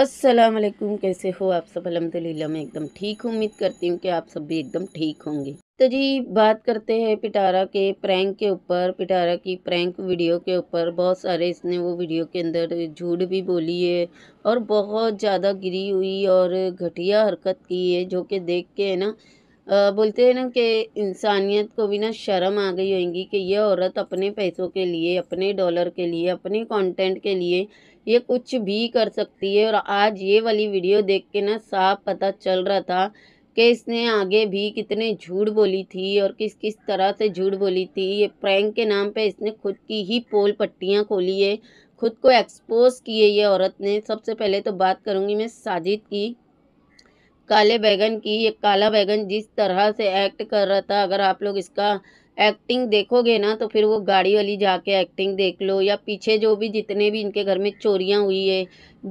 अस्सलाम वालेकुम कैसे हो आप सब अलहमदिल्ला मैं एकदम ठीक हूँ उम्मीद करती हूँ कि आप सब भी एकदम ठीक होंगे तो जी बात करते हैं पिटारा के प्रैंक के ऊपर पिटारा की प्रैंक वीडियो के ऊपर बहुत सारे इसने वो वीडियो के अंदर झूठ भी बोली है और बहुत ज़्यादा गिरी हुई और घटिया हरकत की है जो कि देख के है ना बोलते हैं ना कि इंसानियत को भी ना शर्म आ गई होगी कि ये औरत अपने पैसों के लिए अपने डॉलर के लिए अपने कंटेंट के लिए ये कुछ भी कर सकती है और आज ये वाली वीडियो देख के ना साफ पता चल रहा था कि इसने आगे भी कितने झूठ बोली थी और किस किस तरह से झूठ बोली थी ये प्रैंक के नाम पे इसने खुद की ही पोल पट्टियाँ खोली है खुद को एक्सपोज किए ये औरत ने सबसे पहले तो बात करूँगी मैं साजिद की काले बैगन की ये काला बैगन जिस तरह से एक्ट कर रहा था अगर आप लोग इसका एक्टिंग देखोगे ना तो फिर वो गाड़ी वाली जाके एक्टिंग देख लो या पीछे जो भी जितने भी इनके घर में चोरियाँ हुई है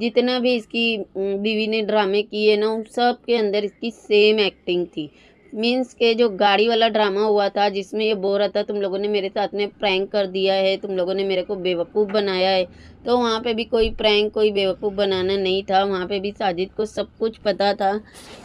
जितना भी इसकी बीवी ने ड्रामे किए ना उन सब के अंदर इसकी सेम एक्टिंग थी मीन्स के जो गाड़ी वाला ड्रामा हुआ था जिसमें ये बोल रहा था तुम लोगों ने मेरे साथ में प्रैंक कर दिया है तुम लोगों ने मेरे को बेवकूफ़ बनाया है तो वहाँ पे भी कोई प्रैंक कोई बेवकूफ़ बनाना नहीं था वहाँ पे भी साजिद को सब कुछ पता था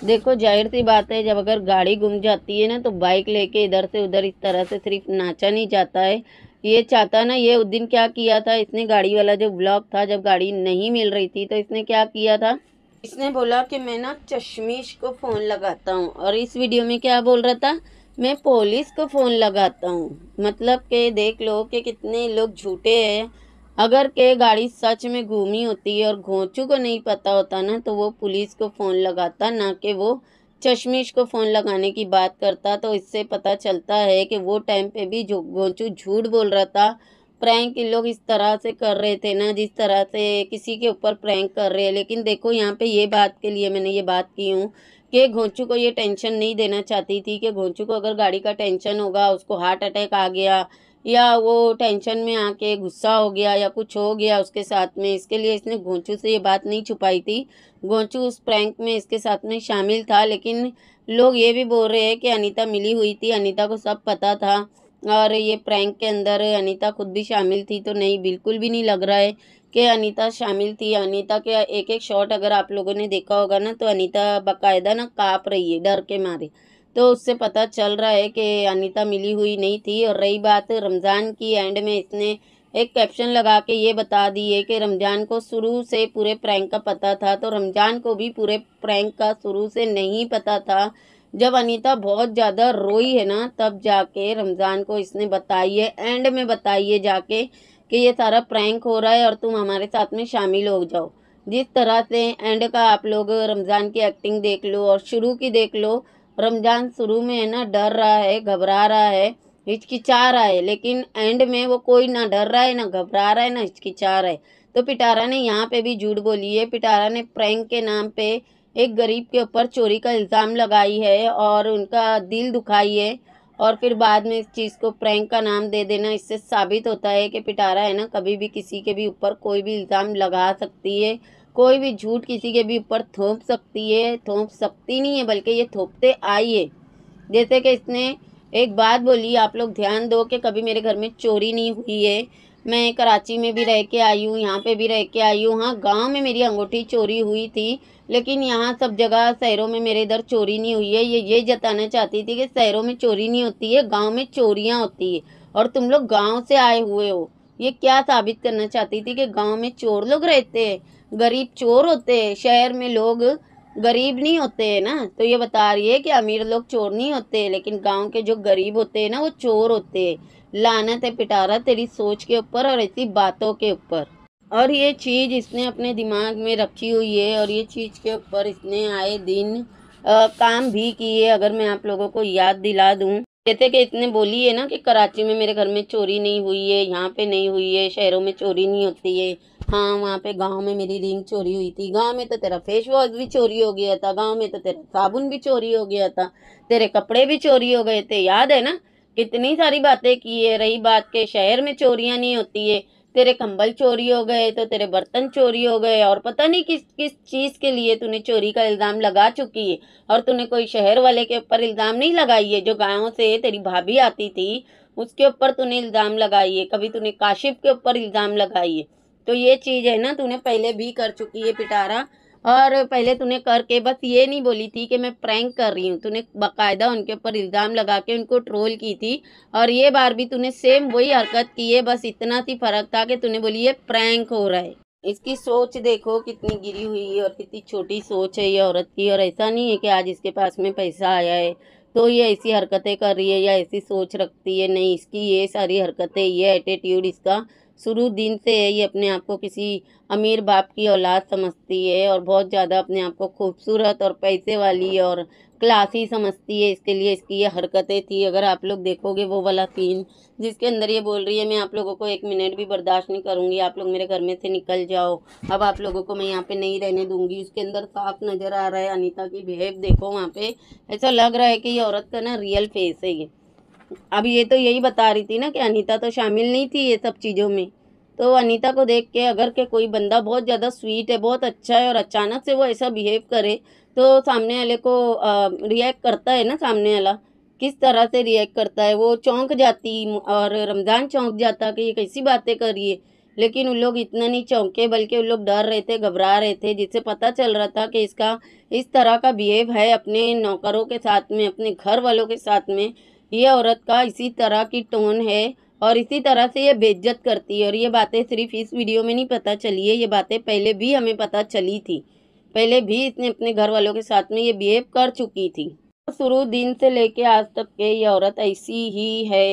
देखो जाहिर सी बात है जब अगर गाड़ी घूम जाती है ना तो बाइक लेके इधर से उधर इस तरह से सिर्फ नाचा नहीं जाता है ये चाहता ना ये उस दिन क्या किया था इसने गाड़ी वाला जो ब्लॉक था जब गाड़ी नहीं मिल रही थी तो इसने क्या किया था इसने बोला कि मैं ना चश्मीश को फ़ोन लगाता हूँ और इस वीडियो में क्या बोल रहा था मैं पुलिस को फ़ोन लगाता हूँ मतलब के देख लो कि कितने लोग झूठे हैं अगर के गाड़ी सच में घूमी होती है और घोंचू को नहीं पता होता ना तो वो पुलिस को फ़ोन लगाता ना कि वो चश्मिश को फ़ोन लगाने की बात करता तो इससे पता चलता है कि वो टाइम पे भी घोंचू झूठ बोल रहा था प्रैंक इन लोग इस तरह से कर रहे थे ना जिस तरह से किसी के ऊपर प्रैंक कर रहे हैं लेकिन देखो यहाँ पे ये बात के लिए मैंने ये बात की हूँ कि घोंचू को ये टेंशन नहीं देना चाहती थी कि घोंचू को अगर गाड़ी का टेंशन होगा उसको हार्ट अटैक आ गया या वो टेंशन में आके गुस्सा हो गया या कुछ हो गया उसके साथ में इसके लिए इसने घोंचू से ये बात नहीं छुपाई थी घोंचू उस प्रैंक में इसके साथ में शामिल था लेकिन लोग ये भी बोल रहे हैं कि अनीता मिली हुई थी अनीता को सब पता था और ये प्रैंक के अंदर अनीता खुद भी शामिल थी तो नहीं बिल्कुल भी नहीं लग रहा है कि अनीता शामिल थी अनीता के एक एक शॉट अगर आप लोगों ने देखा होगा ना तो अनीता बाकायदा ना काँप रही है डर के मारे तो उससे पता चल रहा है कि अनीता मिली हुई नहीं थी और रही बात रमज़ान की एंड में इसने एक कैप्शन लगा के ये बता दी है कि रमज़ान को शुरू से पूरे प्रैंक का पता था तो रमज़ान को भी पूरे प्रैंक का शुरू से नहीं पता था जब अनीता बहुत ज़्यादा रोई है ना तब जाके रमज़ान को इसने बताई है एंड में बताइए जाके कि ये सारा प्रैंक हो रहा है और तुम हमारे साथ में शामिल हो जाओ जिस तरह से एंड का आप लोग रमज़ान की एक्टिंग देख लो और शुरू की देख लो रमज़ान शुरू में है ना डर रहा है घबरा रहा है हिचकिचा रहा है लेकिन एंड में वो कोई ना डर रहा है ना घबरा रहा है ना हिचकिचा रहा है तो पिटारा ने यहाँ पे भी झूठ बोली है पिटारा ने प्रैंक के नाम पे एक गरीब के ऊपर चोरी का इल्ज़ाम लगाई है और उनका दिल दुखाई है और फिर बाद में इस चीज़ को प्रैंक का नाम दे देना इससे साबित होता है कि पिटारा है ना कभी भी किसी के भी ऊपर कोई भी इल्ज़ाम लगा सकती है कोई भी झूठ किसी के भी ऊपर थोप सकती है थोप सकती नहीं है बल्कि ये थोपते आई है जैसे कि इसने एक बात बोली आप लोग ध्यान दो कि कभी मेरे घर में चोरी नहीं हुई है मैं कराची में भी रह के आई हूँ यहाँ पे भी रह के आई हूँ हाँ गांव में मेरी अंगूठी चोरी हुई थी लेकिन यहाँ सब जगह शहरों में मेरे इधर चोरी नहीं हुई है ये ये जताना चाहती थी कि शहरों में चोरी नहीं होती है गाँव में चोरियाँ होती है और तुम लोग गाँव से आए हुए हो ये क्या साबित करना चाहती थी कि गांव में चोर लोग रहते हैं गरीब चोर होते हैं शहर में लोग गरीब नहीं होते हैं ना तो ये बता रही है कि अमीर लोग चोर नहीं होते लेकिन गाँव के जो गरीब होते हैं ना वो चोर होते हैं लानत है पिटारा तेरी सोच के ऊपर और ऐसी बातों के ऊपर और ये चीज़ इसने अपने दिमाग में रखी हुई है और ये चीज़ के ऊपर इसने आए दिन आ, काम भी किए अगर मैं आप लोगों को याद दिला दूँ कहते कि इतने बोली है ना कि कराची में मेरे घर में चोरी नहीं हुई है यहाँ पे नहीं हुई है शहरों में चोरी नहीं होती है हाँ वहाँ पे गांव में मेरी रिंग चोरी हुई थी गांव में तो तेरा फेस वॉश भी चोरी हो गया था गांव में तो तेरा साबुन भी चोरी हो गया था तेरे कपड़े भी चोरी हो गए थे याद है ना कितनी सारी बातें की है रही बात के शहर में चोरियाँ नहीं होती है तेरे कंबल चोरी हो गए तो तेरे बर्तन चोरी हो गए और पता नहीं किस किस चीज़ के लिए तूने चोरी का इल्ज़ाम लगा चुकी है और तूने कोई शहर वाले के ऊपर इल्ज़ाम नहीं लगाई है जो गाँव से तेरी भाभी आती थी उसके ऊपर तूने इल्ज़ाम लगाई है कभी तूने काशिफ के ऊपर इल्ज़ाम लगाई है तो ये चीज़ है ना तूने पहले भी कर चुकी है पिटारा और पहले तूने करके बस ये नहीं बोली थी कि मैं प्रैंक कर रही हूँ तूने बाकायदा उनके ऊपर इल्ज़ाम लगा के उनको ट्रोल की थी और ये बार भी तूने सेम वही हरकत की है बस इतना सी फ़र्क था कि तूने बोली ये प्रैंक हो रहा है इसकी सोच देखो कितनी गिरी हुई है और कितनी छोटी सोच है ये औरत की और ऐसा नहीं है कि आज इसके पास में पैसा आया है तो ये ऐसी हरकतें कर रही है या ऐसी सोच रखती है नहीं इसकी ये सारी हरकतें ये एटीट्यूड इसका शुरू दिन से ही अपने आप को किसी अमीर बाप की औलाद समझती है और बहुत ज़्यादा अपने आप को खूबसूरत और पैसे वाली और क्लासी समझती है इसके लिए इसकी ये हरकतें थी अगर आप लोग देखोगे वो वाला सीन जिसके अंदर ये बोल रही है मैं आप लोगों को एक मिनट भी बर्दाश्त नहीं करूँगी आप लोग मेरे घर में से निकल जाओ अब आप लोगों को मैं यहाँ पे नहीं रहने दूँगी उसके अंदर साफ नज़र आ रहा है अनिता की बिहेव देखो वहाँ पे ऐसा लग रहा है कि ये औरत का ना रियल फेस है ये अब ये तो यही बता रही थी ना कि अनीता तो शामिल नहीं थी ये सब चीज़ों में तो अनीता को देख के अगर के कोई बंदा बहुत ज़्यादा स्वीट है बहुत अच्छा है और अचानक से वो ऐसा बिहेव करे तो सामने वाले को रिएक्ट करता है ना सामने वाला किस तरह से रिएक्ट करता है वो चौंक जाती और रमज़ान चौंक जाता कि ये कैसी बातें करिए लेकिन उन लोग इतना नहीं चौंके बल्कि उन लोग डर रहे थे घबरा रहे थे जिससे पता चल रहा था कि इसका इस तरह का बिहेव है अपने नौकरों के साथ में अपने घर वालों के साथ में ये औरत का इसी तरह की टोन है और इसी तरह से ये बेज्जत करती है और ये बातें सिर्फ इस वीडियो में नहीं पता चली है ये बातें पहले भी हमें पता चली थी पहले भी इसने अपने घर वालों के साथ में ये बिहेव कर चुकी थी शुरू दिन से लेके आज तक के ये औरत ऐसी ही है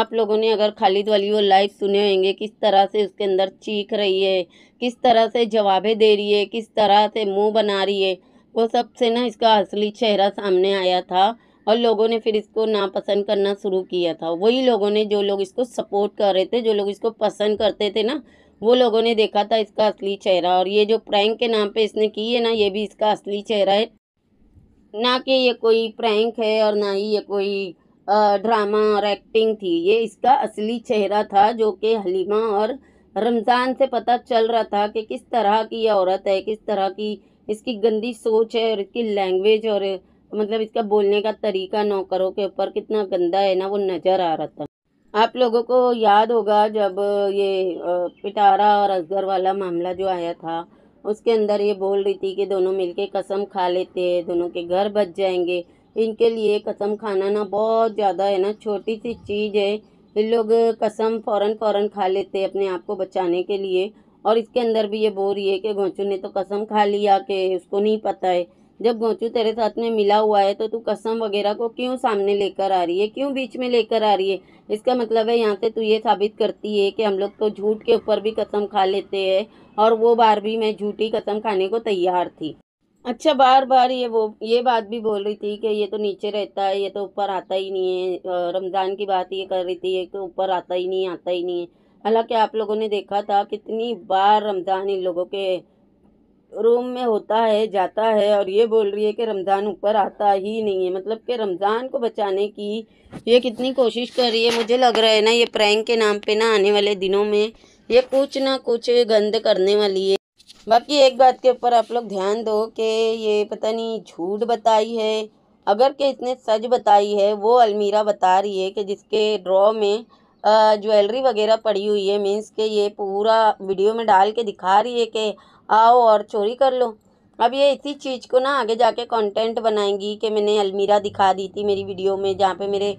आप लोगों ने अगर खालिद वाली वो लाइव सुने होंगे किस तरह से उसके अंदर चीख रही है किस तरह से जवाबें दे रही है किस तरह से मुंह बना रही है वो सब से ना इसका असली चेहरा सामने आया था और लोगों ने फिर इसको नापसंद करना शुरू किया था वही लोगों ने जो लोग इसको सपोर्ट कर रहे थे जो लोग इसको पसंद करते थे ना वो लोगों ने देखा था इसका असली चेहरा और ये जो प्रैंक के नाम पे इसने की है ना ये भी इसका असली चेहरा है ना कि ये कोई प्रैंक है और ना ही ये कोई ड्रामा और एक्टिंग थी ये इसका असली चेहरा था जो कि हलीमा और रमज़ान से पता चल रहा था कि किस तरह की औरत है किस तरह की इसकी गंदी सोच है और इसकी लैंग्वेज और मतलब इसका बोलने का तरीका नौकरों के ऊपर कितना गंदा है ना वो नज़र आ रहा था आप लोगों को याद होगा जब ये पिटारा और असगर वाला मामला जो आया था उसके अंदर ये बोल रही थी कि दोनों मिलके कसम खा लेते हैं दोनों के घर बच जाएंगे इनके लिए कसम खाना ना बहुत ज़्यादा है ना छोटी सी चीज़ है ये लोग कसम फ़ौरन फ़ौरन खा लेते अपने आप को बचाने के लिए और इसके अंदर भी ये बोल रही है कि घोंचू ने तो कसम खा लिया कि उसको नहीं पता है जब गोचू तेरे साथ में मिला हुआ है तो तू कसम वगैरह को क्यों सामने लेकर आ रही है क्यों बीच में लेकर आ रही है इसका मतलब है यहाँ से तू ये साबित करती है कि हम लोग तो झूठ के ऊपर भी कसम खा लेते हैं और वो बार भी मैं झूठी कसम खाने को तैयार थी अच्छा बार बार ये वो ये बात भी बोल रही थी कि ये तो नीचे रहता है ये तो ऊपर आता ही नहीं है रमज़ान की बात ये कर रही थी ये तो ऊपर आता ही नहीं आता ही नहीं है हालांकि आप लोगों ने देखा था कितनी बार रमज़ान इन लोगों के रूम में होता है जाता है और ये बोल रही है कि रमज़ान ऊपर आता ही नहीं है मतलब कि रमज़ान को बचाने की ये कितनी कोशिश कर रही है मुझे लग रहा है ना ये प्रैंक के नाम पे ना आने वाले दिनों में ये कुछ ना कुछ गंद करने वाली है बाकी एक बात के ऊपर आप लोग ध्यान दो कि ये पता नहीं झूठ बताई है अगर कि इसने सच बताई है वो अलमीरा बता रही है कि जिसके ड्रॉ में ज्वेलरी वगैरह पड़ी हुई है मीन्स के ये पूरा वीडियो में डाल के दिखा रही है कि आओ और चोरी कर लो अब ये इसी चीज़ को ना आगे जाके कंटेंट बनाएंगी कि मैंने अलमीरा दिखा दी थी मेरी वीडियो में जहाँ पे मेरे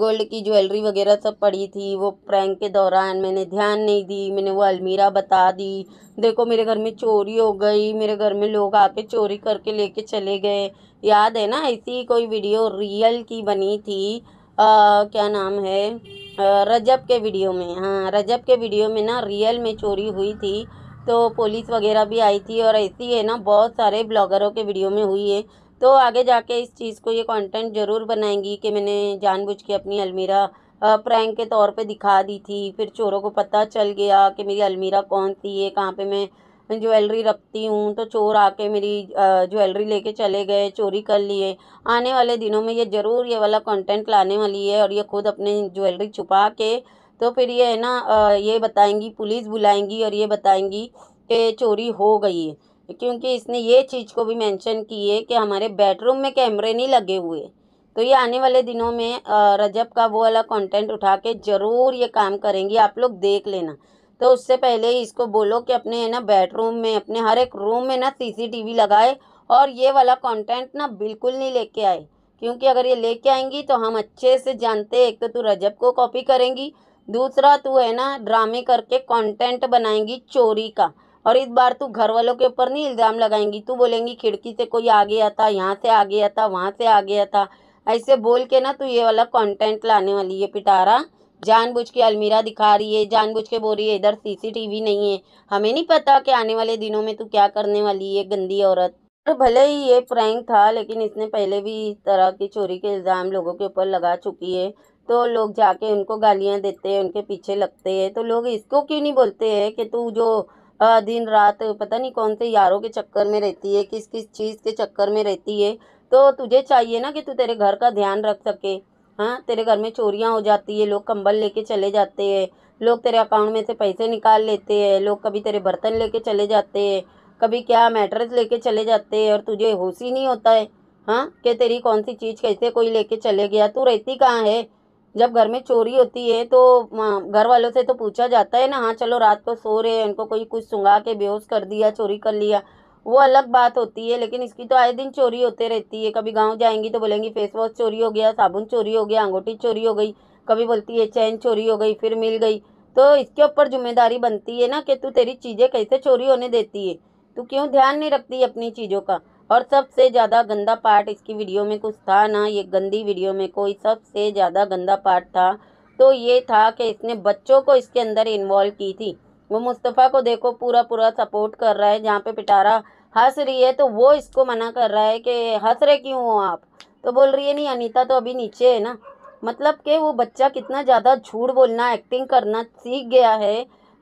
गोल्ड की ज्वेलरी वगैरह सब पड़ी थी वो प्रैंक के दौरान मैंने ध्यान नहीं दी मैंने वो अलमीरा बता दी देखो मेरे घर में चोरी हो गई मेरे घर में लोग आके चोरी करके लेके चले गए याद है ना ऐसी कोई वीडियो रियल की बनी थी आ, क्या नाम है आ, रजब के वीडियो में हाँ रजब के वीडियो में ना रियल में चोरी हुई थी तो पुलिस वगैरह भी आई थी और ऐसी है ना बहुत सारे ब्लॉगरों के वीडियो में हुई है तो आगे जाके इस चीज़ को ये कंटेंट ज़रूर बनाएंगी कि मैंने जानबूझ के अपनी अलमीरा प्रैंक के तौर पे दिखा दी थी फिर चोरों को पता चल गया कि मेरी अलमीरा कौन सी है कहाँ पे मैं ज्वेलरी रखती हूँ तो चोर आके मेरी ज्वेलरी लेके चले गए चोरी कर लिए आने वाले दिनों में ये ज़रूर ये वाला कंटेंट लाने वाली है और ये खुद अपने ज्वेलरी छुपा के तो फिर ये है ना ये बताएंगी पुलिस बुलाएंगी और ये बताएंगी कि चोरी हो गई है क्योंकि इसने ये चीज़ को भी मेंशन की है कि हमारे बेडरूम में कैमरे नहीं लगे हुए तो ये आने वाले दिनों में रजब का वो वाला कंटेंट उठा के ज़रूर ये काम करेंगी आप लोग देख लेना तो उससे पहले ही इसको बोलो कि अपने है ना बेडरूम में अपने हर एक रूम में ना सीसीटीवी लगाए और ये वाला कंटेंट ना बिल्कुल नहीं लेके आए क्योंकि अगर ये लेके आएंगी तो हम अच्छे से जानते एक तो तू रजब को कॉपी करेंगी दूसरा तू है ना ड्रामे करके कंटेंट बनाएंगी चोरी का और इस बार तू घर वालों के ऊपर नहीं इल्ज़ाम लगाएंगी तू बोलेंगी खिड़की से कोई आ गया था यहाँ से आ गया था वहाँ से आ गया था ऐसे बोल के ना तू ये वाला कंटेंट लाने वाली है पिटारा जानबूझ के अलमीरा दिखा रही है जानबूझ के बोल रही है इधर सीसीटीवी नहीं है हमें नहीं पता कि आने वाले दिनों में तू क्या करने वाली है गंदी औरत और भले ही ये प्रैंक था लेकिन इसने पहले भी इस तरह की चोरी के इल्ज़ाम लोगों के ऊपर लगा चुकी है तो लोग जाके उनको गालियाँ देते हैं उनके पीछे लगते हैं तो लोग इसको क्यों नहीं बोलते हैं कि तू जो दिन रात पता नहीं कौन से यारों के चक्कर में रहती है किस किस चीज़ के चक्कर में रहती है तो तुझे चाहिए ना कि तू तेरे घर का ध्यान रख सके हाँ तेरे घर में चोरियाँ हो जाती है लोग कंबल लेके चले जाते हैं लोग तेरे अकाउंट में से पैसे निकाल लेते हैं लोग कभी तेरे बर्तन लेके चले जाते हैं कभी क्या मैट्रेस लेके चले जाते हैं और तुझे होश ही नहीं होता है हाँ कि तेरी कौन सी चीज़ कैसे कोई लेके चले गया तू रहती कहाँ है जब घर में चोरी होती है तो घर वालों से तो पूछा जाता है ना हाँ चलो रात को सो रहे हैं उनको कोई कुछ सुंगा के बेहोश कर दिया चोरी कर लिया वो अलग बात होती है लेकिन इसकी तो आए दिन चोरी होते रहती है कभी गांव जाएंगी तो बोलेंगी फेस वॉश चोरी हो गया साबुन चोरी हो गया अंगूठी चोरी हो गई कभी बोलती है चैन चोरी हो गई फिर मिल गई तो इसके ऊपर जिम्मेदारी बनती है ना कि तू तेरी चीज़ें कैसे चोरी होने देती है तू क्यों ध्यान नहीं रखती अपनी चीज़ों का और सबसे ज़्यादा गंदा पार्ट इसकी वीडियो में कुछ था ना ये गंदी वीडियो में कोई सबसे ज़्यादा गंदा पार्ट था तो ये था कि इसने बच्चों को इसके अंदर इन्वॉल्व की थी वो मुस्तफ़ा को देखो पूरा पूरा सपोर्ट कर रहा है जहाँ पे पिटारा हंस रही है तो वो इसको मना कर रहा है कि हंस रहे क्यों हो आप तो बोल रही है नहीं अनीता तो अभी नीचे है ना मतलब कि वो बच्चा कितना ज़्यादा झूठ बोलना एक्टिंग करना सीख गया है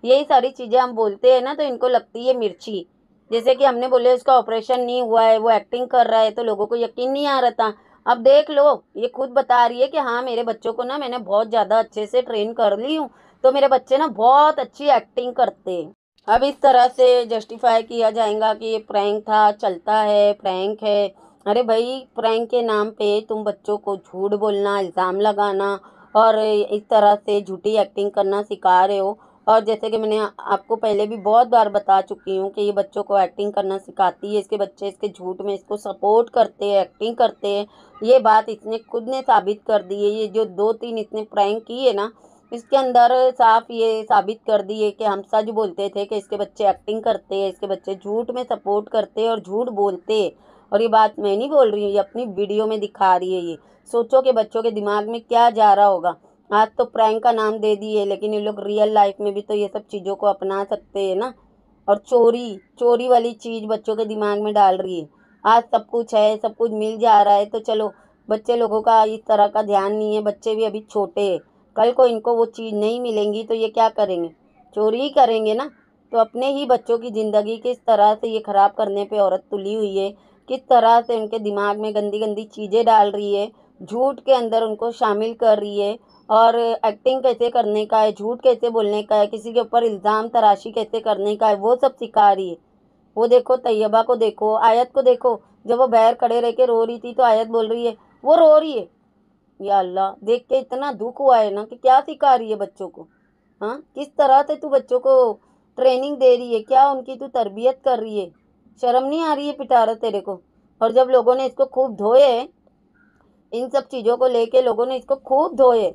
यही सारी चीज़ें हम बोलते हैं ना तो इनको लगती है मिर्ची जैसे कि हमने बोले उसका ऑपरेशन नहीं हुआ है वो एक्टिंग कर रहा है तो लोगों को यकीन नहीं आ रहा था अब देख लो ये खुद बता रही है कि हाँ मेरे बच्चों को ना मैंने बहुत ज़्यादा अच्छे से ट्रेन कर ली हूँ तो मेरे बच्चे ना बहुत अच्छी एक्टिंग करते अब इस तरह से जस्टिफाई किया जाएगा कि ये प्रैंक था चलता है प्रैंक है अरे भाई प्रैंक के नाम पे तुम बच्चों को झूठ बोलना इल्ज़ाम लगाना और इस तरह से झूठी एक्टिंग करना सिखा रहे हो और जैसे कि मैंने आपको पहले भी बहुत बार बता चुकी हूँ कि ये बच्चों को एक्टिंग करना सिखाती है इसके बच्चे इसके झूठ में इसको सपोर्ट करते हैं एक्टिंग करते हैं ये बात इसने खुद ने साबित कर दी है ये जो दो तीन इसने प्रैंक की है ना इसके अंदर साफ ये साबित कर दिए कि हम सच बोलते थे कि इसके बच्चे एक्टिंग करते हैं इसके बच्चे झूठ में सपोर्ट करते हैं और झूठ बोलते हैं और ये बात मैं नहीं बोल रही हूँ ये अपनी वीडियो में दिखा रही है ये सोचो कि बच्चों के दिमाग में क्या जा रहा होगा आज तो प्रैंक का नाम दे दिए लेकिन ये लोग रियल लाइफ में भी तो ये सब चीज़ों को अपना सकते हैं ना और चोरी चोरी वाली चीज़ बच्चों के दिमाग में डाल रही है आज सब कुछ है सब कुछ मिल जा रहा है तो चलो बच्चे लोगों का इस तरह का ध्यान नहीं है बच्चे भी अभी छोटे हैं कल को इनको वो चीज़ नहीं मिलेंगी तो ये क्या करेंगे चोरी ही करेंगे ना तो अपने ही बच्चों की ज़िंदगी किस तरह से ये ख़राब करने पे औरत तुली हुई है किस तरह से उनके दिमाग में गंदी गंदी चीज़ें डाल रही है झूठ के अंदर उनको शामिल कर रही है और एक्टिंग कैसे करने का है झूठ कैसे बोलने का है किसी के ऊपर इल्ज़ाम तराशी कैसे करने का है वो सब सिखा रही है वो देखो तैयबा को देखो आयत को देखो जब वो बैर खड़े रह के रो रही थी तो आयत बोल रही है वो रो रही है या अल्लाह देख के इतना दुख हुआ है ना कि क्या सिखा रही है बच्चों को हाँ किस तरह से तू बच्चों को ट्रेनिंग दे रही है क्या उनकी तू तरबियत कर रही है शर्म नहीं आ रही है पिटारा तेरे को और जब लोगों ने इसको खूब धोए इन सब चीज़ों को लेके लोगों ने इसको खूब धोए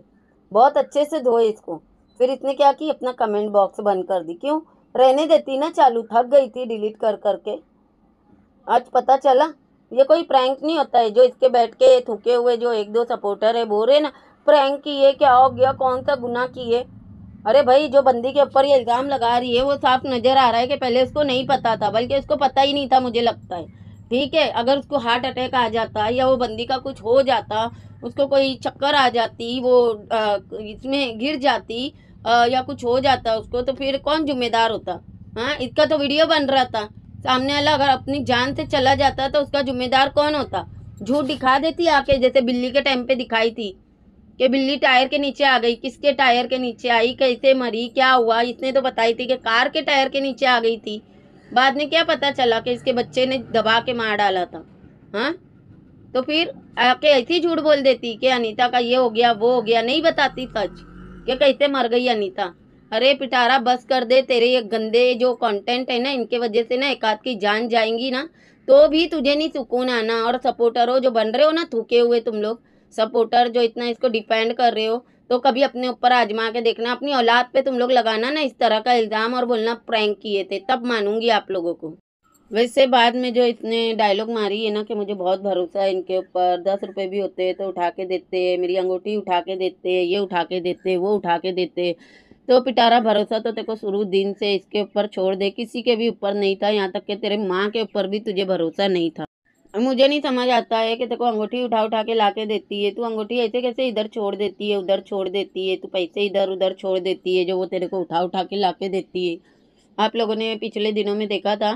बहुत अच्छे से धोए इसको फिर इसने क्या की अपना कमेंट बॉक्स बंद कर दी क्यों रहने देती ना चालू थक गई थी डिलीट कर करके आज पता चला ये कोई प्रैंक नहीं होता है जो इसके बैठ के थूके हुए जो एक दो सपोर्टर है बोरे रहे ना प्रैंक किए क्या हो गया कौन सा गुना किए अरे भाई जो बंदी के ऊपर ये इल्ज़ाम लगा रही है वो साफ नज़र आ रहा है कि पहले उसको नहीं पता था बल्कि उसको पता ही नहीं था मुझे लगता है ठीक है अगर उसको हार्ट अटैक आ जाता या वो बंदी का कुछ हो जाता उसको कोई चक्कर आ जाती वो इसमें गिर जाती आ, या कुछ हो जाता उसको तो फिर कौन जिम्मेदार होता हाँ इसका तो वीडियो बन रहा था सामने वाला अगर अपनी जान से चला जाता तो उसका जिम्मेदार कौन होता झूठ दिखा देती आके जैसे बिल्ली के टाइम पे दिखाई थी कि बिल्ली टायर के नीचे आ गई किसके टायर के नीचे आई कैसे मरी क्या हुआ इसने तो बताई थी कि कार के टायर के नीचे आ गई थी बाद में क्या पता चला कि इसके बच्चे ने दबा के मार डाला था हाँ तो फिर आके ऐसी झूठ बोल देती कि अनीता का ये हो गया वो हो गया नहीं बताती सच कि कैसे मर गई अनीता अरे पिटारा बस कर दे तेरे ये गंदे जो कंटेंट है ना इनके वजह से ना एकाध की जान जाएंगी ना तो भी तुझे नहीं सुकून आना और सपोर्टर हो जो बन रहे हो ना थूके हुए तुम लोग सपोर्टर जो इतना इसको डिपेंड कर रहे हो तो कभी अपने ऊपर आजमा के देखना अपनी औलाद पे तुम लोग लगाना ना इस तरह का इल्ज़ाम और बोलना प्रैंक किए थे तब मानूंगी आप लोगों को वैसे बाद में जो इतने डायलॉग मारी है ना कि मुझे बहुत भरोसा है इनके ऊपर दस रुपये भी होते हैं तो उठा के देते मेरी अंगूठी उठा के देते ये उठा के देते वो उठा के देते तो पिटारा भरोसा तो तेरे को शुरू दिन से इसके ऊपर छोड़ दे किसी के भी ऊपर नहीं था यहाँ तक कि तेरे माँ के ऊपर भी तुझे भरोसा नहीं था मुझे नहीं समझ आता है कि देखो अंगूठी उठा उठा के ला के देती है तू अंगूठी ऐसे कैसे इधर छोड़ देती है उधर छोड़ देती है तू पैसे इधर उधर छोड़ देती है जो वो तेरे को उठा उठा के ला के देती है आप लोगों ने पिछले दिनों में देखा था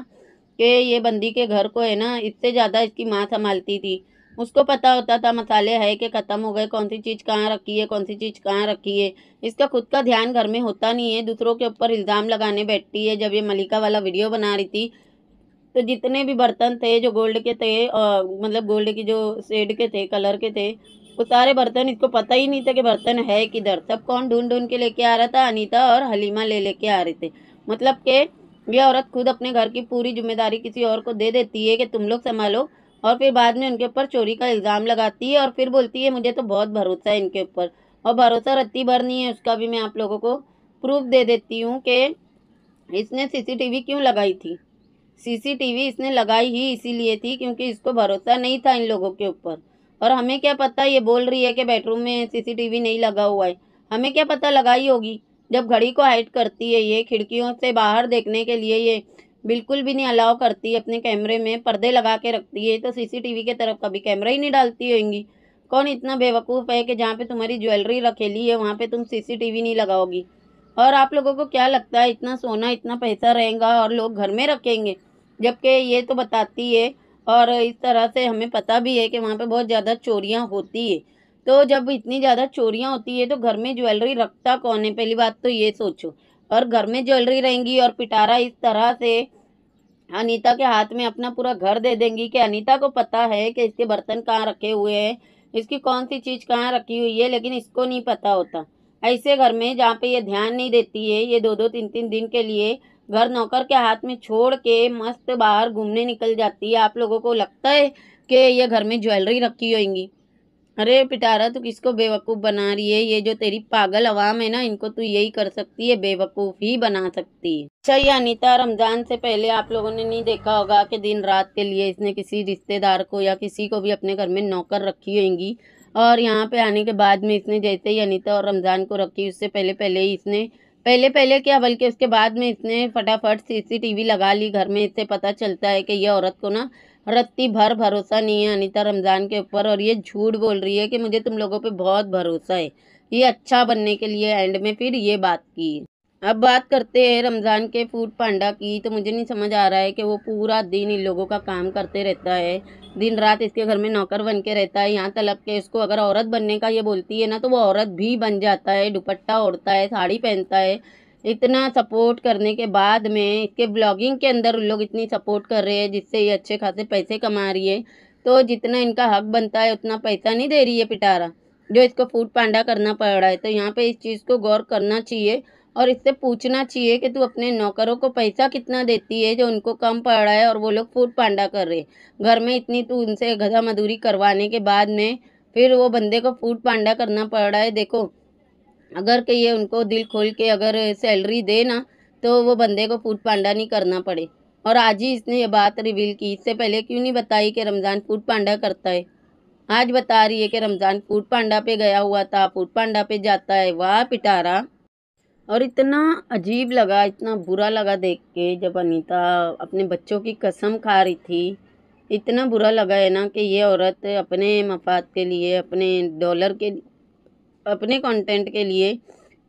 कि ये बंदी के घर को है ना इससे ज़्यादा इसकी माँ संभालती थी उसको पता होता था मसाले है कि ख़त्म हो गए कौन सी चीज़ कहाँ रखी है कौन सी चीज़ कहाँ रखी है इसका खुद का ध्यान घर में होता नहीं है दूसरों के ऊपर इल्ज़ाम लगाने बैठती है जब ये मलिका वाला वीडियो बना रही थी तो जितने भी बर्तन थे जो गोल्ड के थे आ, मतलब गोल्ड की जो शेड के थे कलर के थे वो सारे बर्तन इसको पता ही नहीं था कि बर्तन है किधर सब कौन ढूंढ ढूंढ के लेके आ रहा था अनीता और हलीमा ले लेके आ रहे थे मतलब के ये औरत खुद अपने घर की पूरी जिम्मेदारी किसी और को दे देती है कि तुम लोग संभालो और फिर बाद में उनके ऊपर चोरी का इल्ज़ाम लगाती है और फिर बोलती है मुझे तो बहुत भरोसा है इनके ऊपर और भरोसा रत्ती भर नहीं है उसका भी मैं आप लोगों को प्रूफ दे देती हूँ कि इसने सीसीटीवी क्यों लगाई थी सीसीटीवी इसने लगाई ही इसीलिए थी क्योंकि इसको भरोसा नहीं था इन लोगों के ऊपर और हमें क्या पता ये बोल रही है कि बेडरूम में सीसीटीवी नहीं लगा हुआ है हमें क्या पता लगाई होगी जब घड़ी को हाइट करती है ये खिड़कियों से बाहर देखने के लिए ये बिल्कुल भी नहीं अलाउ करती है अपने कैमरे में पर्दे लगा के रखती है तो सीसीटीवी के तरफ कभी कैमरा ही नहीं डालती होंगी कौन इतना बेवकूफ़ है कि जहाँ पे तुम्हारी ज्वेलरी रखेली है वहाँ पे तुम सीसीटीवी नहीं लगाओगी और आप लोगों को क्या लगता है इतना सोना इतना पैसा रहेगा और लोग घर में रखेंगे जबकि ये तो बताती है और इस तरह से हमें पता भी है कि वहाँ पे बहुत ज़्यादा चोरियाँ होती है तो जब इतनी ज़्यादा चोरियाँ होती है तो घर में ज्वेलरी रखता कौन है पहली बात तो ये सोचो और घर में ज्वेलरी रहेंगी और पिटारा इस तरह से अनीता के हाथ में अपना पूरा घर दे देंगी कि अनीता को पता है कि इसके बर्तन कहाँ रखे हुए हैं इसकी कौन सी चीज़ कहाँ रखी हुई है लेकिन इसको नहीं पता होता ऐसे घर में जहाँ पे ये ध्यान नहीं देती है ये दो दो तीन तीन दिन के लिए घर नौकर के हाथ में छोड़ के मस्त बाहर घूमने निकल जाती है आप लोगों को लगता है कि ये घर में ज्वेलरी रखी होगी अरे पिटारा तू किसको बेवकूफ़ बना रही है ये जो तेरी पागल आवाम है ना इनको तू यही कर सकती है बेवकूफ़ ही बना सकती है अच्छा ये अनिता रमज़ान से पहले आप लोगों ने नहीं देखा होगा कि दिन रात के लिए इसने किसी रिश्तेदार को या किसी को भी अपने घर में नौकर रखी होगी और यहाँ पे आने के बाद में इसने जैसे ही अनिता और रमज़ान को रखी उससे पहले पहले ही इसने पहले पहले क्या बल्कि उसके बाद में इसने फटाफट सीसीटीवी लगा ली घर में इससे पता चलता है कि यह औरत को ना रत्ती भर भरोसा नहीं है अनिता रमज़ान के ऊपर और ये झूठ बोल रही है कि मुझे तुम लोगों पर बहुत भरोसा है ये अच्छा बनने के लिए एंड में फिर ये बात की अब बात करते हैं रमज़ान के फूड पांडा की तो मुझे नहीं समझ आ रहा है कि वो पूरा दिन इन लोगों का काम करते रहता है दिन रात इसके घर में नौकर बन के रहता है यहाँ तलब के इसको अगर औरत बनने का ये बोलती है ना तो वो औरत भी बन जाता है दुपट्टा ओढ़ता है साड़ी पहनता है इतना सपोर्ट करने के बाद में इसके ब्लॉगिंग के अंदर लोग इतनी सपोर्ट कर रहे हैं जिससे ये अच्छे खासे पैसे कमा रही है तो जितना इनका हक बनता है उतना पैसा नहीं दे रही है पिटारा जो इसको फूड पांडा करना पड़ रहा है तो यहाँ पे इस चीज़ को गौर करना चाहिए और इससे पूछना चाहिए कि तू अपने नौकरों को पैसा कितना देती है जो उनको कम पड़ रहा है और वो लोग फूड पांडा कर रहे घर में इतनी तू उनसे गधा मजदूरी करवाने के बाद में फिर वो बंदे को फूड पांडा करना पड़ रहा है देखो अगर कि ये उनको दिल खोल के अगर सैलरी दे ना तो वो बंदे को फूड पांडा नहीं करना पड़े और आज ही इसने ये बात रिवील की इससे पहले क्यों नहीं बताई कि रमज़ान फूड पांडा करता है आज बता रही है कि रमज़ान फूड पांडा पे गया हुआ था फूड पांडा पे जाता है वाह पिटारा और इतना अजीब लगा इतना बुरा लगा देख के जब अनीता अपने बच्चों की कसम खा रही थी इतना बुरा लगा है ना कि ये औरत अपने मफाद के लिए अपने डॉलर के अपने कंटेंट के लिए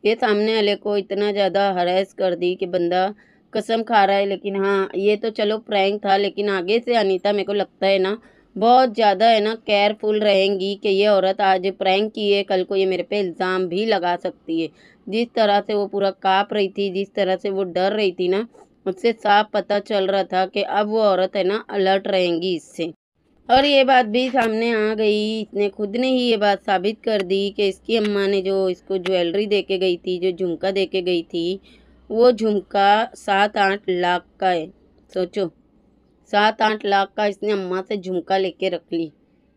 ये सामने वाले को इतना ज़्यादा हरास कर दी कि बंदा कसम खा रहा है लेकिन हाँ ये तो चलो प्रैंक था लेकिन आगे से अनीता मेरे को लगता है ना बहुत ज़्यादा है ना केयरफुल रहेंगी कि ये औरत आज प्रैंक की है कल को ये मेरे पे इल्ज़ाम भी लगा सकती है जिस तरह से वो पूरा काँप रही थी जिस तरह से वो डर रही थी ना उससे साफ पता चल रहा था कि अब वो औरत है ना अलर्ट रहेंगी इससे और ये बात भी सामने आ गई इसने खुद ने ही ये बात साबित कर दी कि इसकी अम्मा ने जो इसको ज्वेलरी दे के गई थी जो झुमका दे के गई थी वो झुमका सात आठ लाख का है सोचो सात आठ लाख का इसने अम्मा से झुमका लेके रख ली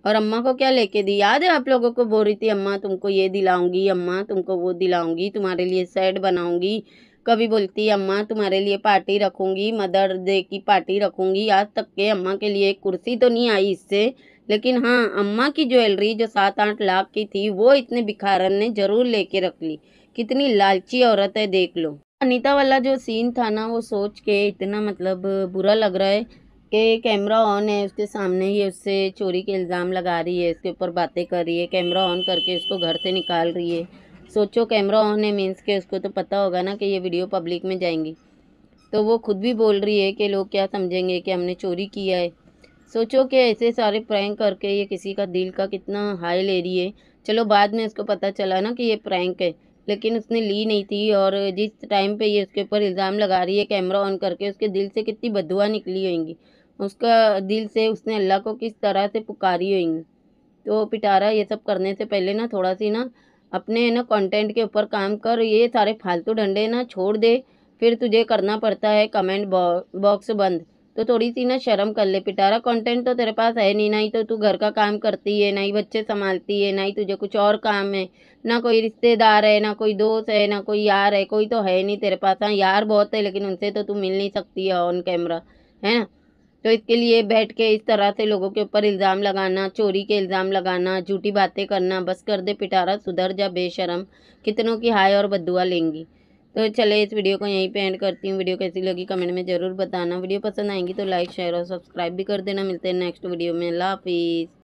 और अम्मा को क्या लेके दी याद है आप लोगों को बोल रही थी अम्मा तुमको ये दिलाऊंगी अम्मा तुमको वो दिलाऊंगी तुम्हारे लिए सेट बनाऊंगी कभी बोलती अम्मा तुम्हारे लिए पार्टी रखूंगी मदर डे की पार्टी रखूंगी आज तक के अम्मा के लिए कुर्सी तो नहीं आई इससे लेकिन हाँ अम्मा की ज्वेलरी जो सात आठ लाख की थी वो इतने भिखारन ने ज़रूर लेके रख ली कितनी लालची औरत है देख लो अनीता वाला जो सीन था ना वो सोच के इतना मतलब बुरा लग रहा है कि कैमरा ऑन है उसके सामने ही उससे चोरी के इल्ज़ाम लगा रही है इसके ऊपर बातें कर रही है कैमरा ऑन करके उसको घर से निकाल रही है सोचो कैमरा ऑन है मीन्स के उसको तो पता होगा ना कि ये वीडियो पब्लिक में जाएंगी तो वो खुद भी बोल रही है कि लोग क्या समझेंगे कि हमने चोरी किया है सोचो कि ऐसे सारे प्रैंक करके ये किसी का दिल का कितना हाई ले रही है चलो बाद में उसको पता चला ना कि ये प्रैंक है लेकिन उसने ली नहीं थी और जिस टाइम पे ये उसके ऊपर इल्ज़ाम लगा रही है कैमरा ऑन करके उसके दिल से कितनी बदुआ निकली होंगी उसका दिल से उसने अल्लाह को किस तरह से पुकारी होगी तो पिटारा ये सब करने से पहले ना थोड़ा सी ना अपने ना कंटेंट के ऊपर काम कर ये सारे फालतू डंडे ना छोड़ दे फिर तुझे करना पड़ता है कमेंट बॉ बॉक्स बंद तो थोड़ी सी ना शर्म कर ले पिटारा कंटेंट तो तेरे पास है नहीं ना ही तो तू घर का काम करती है ना ही बच्चे संभालती है ना ही तुझे कुछ और काम है ना कोई रिश्तेदार है ना कोई दोस्त है ना कोई यार है कोई तो है नहीं तेरे पास हाँ यार बहुत है लेकिन उनसे तो तू मिल नहीं सकती है ऑन कैमरा है ना तो इसके लिए बैठ के इस तरह से लोगों के ऊपर इल्ज़ाम लगाना चोरी के इल्ज़ाम लगाना झूठी बातें करना बस कर दे पिटारा सुधर जा बेशरम कितनों की हाय और बदुआ लेंगी तो चले इस वीडियो को यहीं पे एंड करती हूँ वीडियो कैसी लगी कमेंट में ज़रूर बताना वीडियो पसंद आएंगी तो लाइक शेयर और सब्सक्राइब भी कर देना मिलते हैं नेक्स्ट वीडियो में अल्लाह हाफिज़